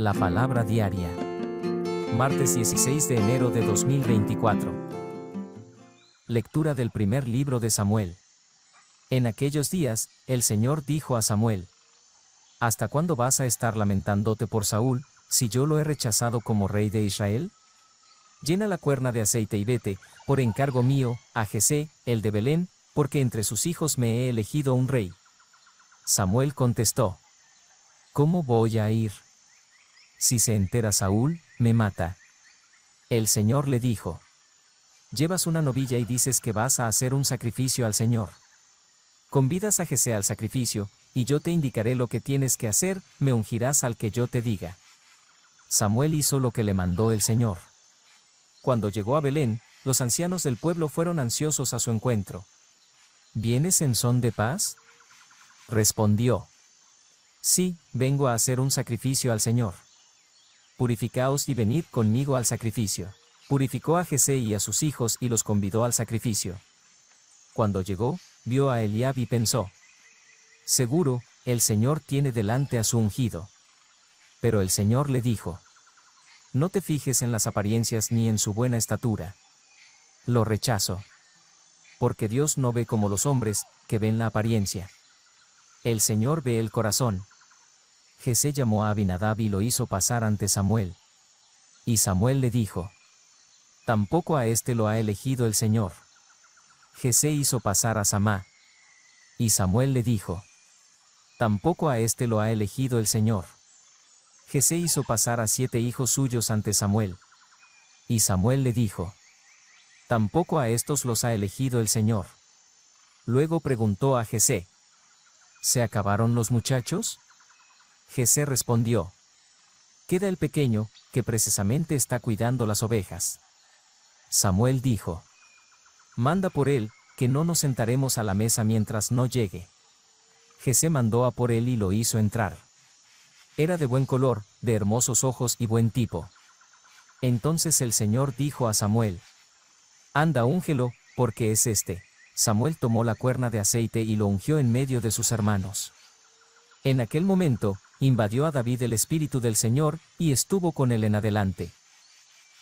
La Palabra Diaria. Martes 16 de enero de 2024. Lectura del primer libro de Samuel. En aquellos días, el Señor dijo a Samuel, ¿Hasta cuándo vas a estar lamentándote por Saúl, si yo lo he rechazado como rey de Israel? Llena la cuerna de aceite y vete, por encargo mío, a Jesé, el de Belén, porque entre sus hijos me he elegido un rey. Samuel contestó, ¿Cómo voy a ir? Si se entera Saúl, me mata. El Señor le dijo. Llevas una novilla y dices que vas a hacer un sacrificio al Señor. Convidas a Jesé al sacrificio, y yo te indicaré lo que tienes que hacer, me ungirás al que yo te diga. Samuel hizo lo que le mandó el Señor. Cuando llegó a Belén, los ancianos del pueblo fueron ansiosos a su encuentro. ¿Vienes en son de paz? Respondió. Sí, vengo a hacer un sacrificio al Señor purificaos y venid conmigo al sacrificio. Purificó a Jesé y a sus hijos y los convidó al sacrificio. Cuando llegó, vio a Eliab y pensó, Seguro, el Señor tiene delante a su ungido. Pero el Señor le dijo, No te fijes en las apariencias ni en su buena estatura. Lo rechazo. Porque Dios no ve como los hombres, que ven la apariencia. El Señor ve el corazón. Jesé llamó a Abinadab y lo hizo pasar ante Samuel. Y Samuel le dijo, Tampoco a este lo ha elegido el Señor. Jesé hizo pasar a Samá. Y Samuel le dijo, Tampoco a este lo ha elegido el Señor. Jesé hizo pasar a siete hijos suyos ante Samuel. Y Samuel le dijo, Tampoco a estos los ha elegido el Señor. Luego preguntó a Jesé, ¿Se acabaron los muchachos? Jesé respondió. Queda el pequeño, que precisamente está cuidando las ovejas. Samuel dijo. Manda por él, que no nos sentaremos a la mesa mientras no llegue. Jesé mandó a por él y lo hizo entrar. Era de buen color, de hermosos ojos y buen tipo. Entonces el Señor dijo a Samuel, Anda, úngelo, porque es este. Samuel tomó la cuerna de aceite y lo ungió en medio de sus hermanos. En aquel momento, invadió a David el espíritu del Señor, y estuvo con él en adelante.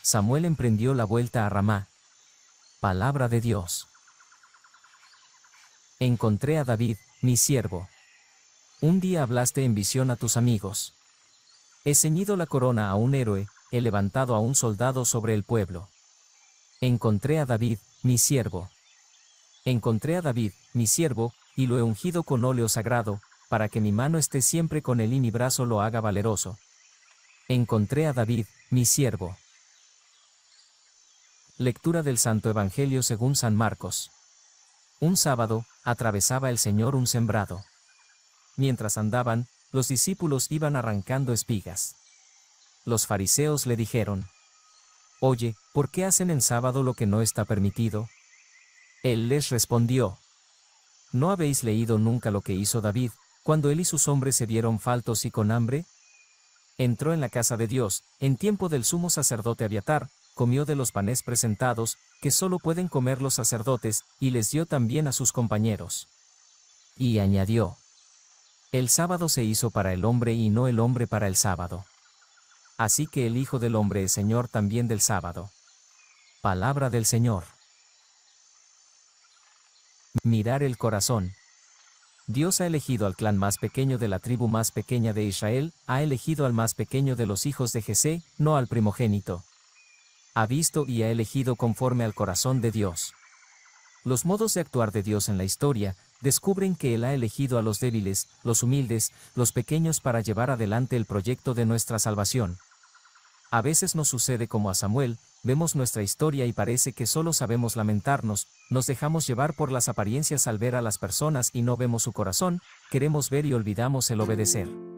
Samuel emprendió la vuelta a Ramá. Palabra de Dios. Encontré a David, mi siervo. Un día hablaste en visión a tus amigos. He ceñido la corona a un héroe, he levantado a un soldado sobre el pueblo. Encontré a David, mi siervo. Encontré a David, mi siervo, y lo he ungido con óleo sagrado, para que mi mano esté siempre con él y mi brazo lo haga valeroso. Encontré a David, mi siervo. Lectura del Santo Evangelio según San Marcos. Un sábado, atravesaba el Señor un sembrado. Mientras andaban, los discípulos iban arrancando espigas. Los fariseos le dijeron, Oye, ¿por qué hacen en sábado lo que no está permitido? Él les respondió, ¿no habéis leído nunca lo que hizo David, cuando él y sus hombres se vieron faltos y con hambre, entró en la casa de Dios, en tiempo del sumo sacerdote Abiatar, comió de los panes presentados, que solo pueden comer los sacerdotes, y les dio también a sus compañeros. Y añadió, El sábado se hizo para el hombre y no el hombre para el sábado. Así que el Hijo del Hombre es Señor también del sábado. Palabra del Señor. Mirar el corazón. Dios ha elegido al clan más pequeño de la tribu más pequeña de Israel, ha elegido al más pequeño de los hijos de Jesé, no al primogénito. Ha visto y ha elegido conforme al corazón de Dios. Los modos de actuar de Dios en la historia descubren que Él ha elegido a los débiles, los humildes, los pequeños para llevar adelante el proyecto de nuestra salvación. A veces nos sucede como a Samuel, vemos nuestra historia y parece que solo sabemos lamentarnos, nos dejamos llevar por las apariencias al ver a las personas y no vemos su corazón, queremos ver y olvidamos el obedecer.